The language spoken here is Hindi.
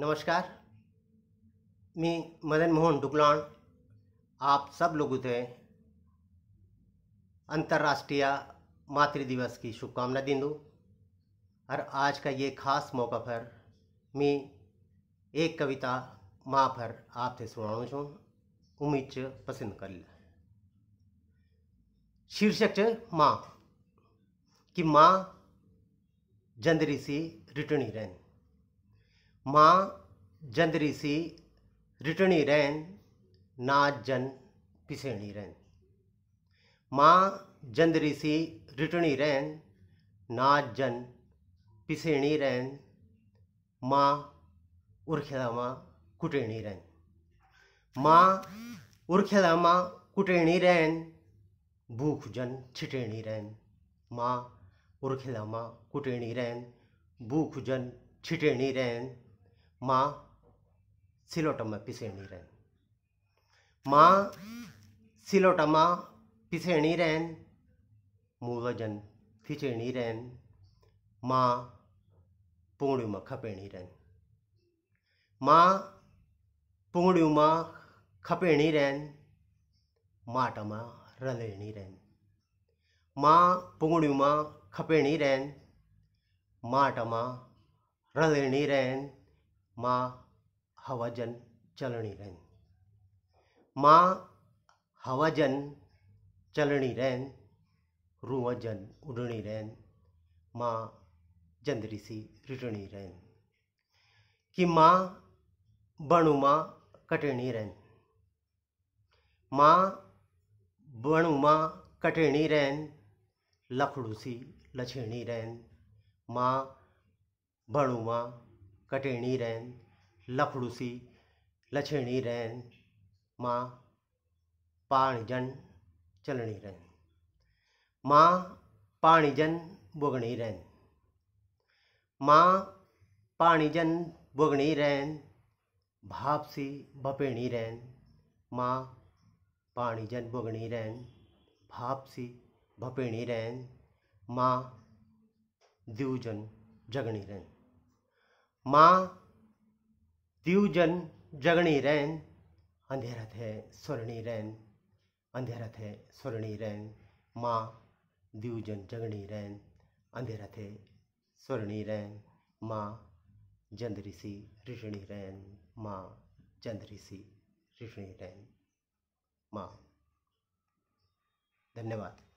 नमस्कार मी मदन मोहन डुकलाण आप सब लोगों थे अंतर्राष्ट्रीय मातृदिवस की शुभकामना दें दूँ और आज का ये खास मौका पर मैं एक कविता माँ पर आपसे सुना छूँ उम्मीद च पसंद कर ल शीर्षक च माँ कि माँ जंदरी सी रिटनी रहन माँ जंदरीसी रिटणी रैन नाच जन पिसेणी रैन माँ जंदरीसी रिटणी रैन नाच जन पिसेणी रैन माँ उर्खेदामा कुटेणी रैन माँ उर्खेदामा कुटेणी रैन भूख जन छिटेणी रैन माँ उर्खेदामा कुटेणी रैन भूख जन छिटेणी रैन මා සිලොටම පිසෙණිරෙන් මා සිලොටම පිසෙණිරෙන් මූලජන් පිසෙණිරෙන් මා පුණුම ખપેණිරෙන් මා පුණුම ખપેණිරෙන් માટම රලෙණිරෙන් මා පුණුම ખપેණිරෙන් માટම රලෙණිරෙන් मां हवाजन चलणी रहन मां हवाजन चलणी रहन रूहजन उॾणी रहन मां जंदरी सी रिटणी रहन कि मां बणू मां कटणी रहन मां बणू मां कटणी रहन लखड़ू सी लछणी रहन मां बणु मां कटेणी रैन लफड़ुसी लछेणी रैन माँ पाणीजन चलणी रैन माँ पाणीजन बुगणी रैन माँ पाणीजन बुगणी रैन भापसी भपेणी रैन माँ पाणीजन बुगणी रैन भापसी भपेणी रैन माँ द्यूजन जगणी रैन माँ दीवजन जगणी रैन अंधेरा थे स्वर्णी रैन अंधेरा थे स्वर्णी रैन माँ दीवजन जगणी रैन अंधेरा थे स्वर्णी रैन माँ जंद ऋषि ऋषणी रैन माँ जंद ऋषि ऋषणी रैन माँ धन्यवाद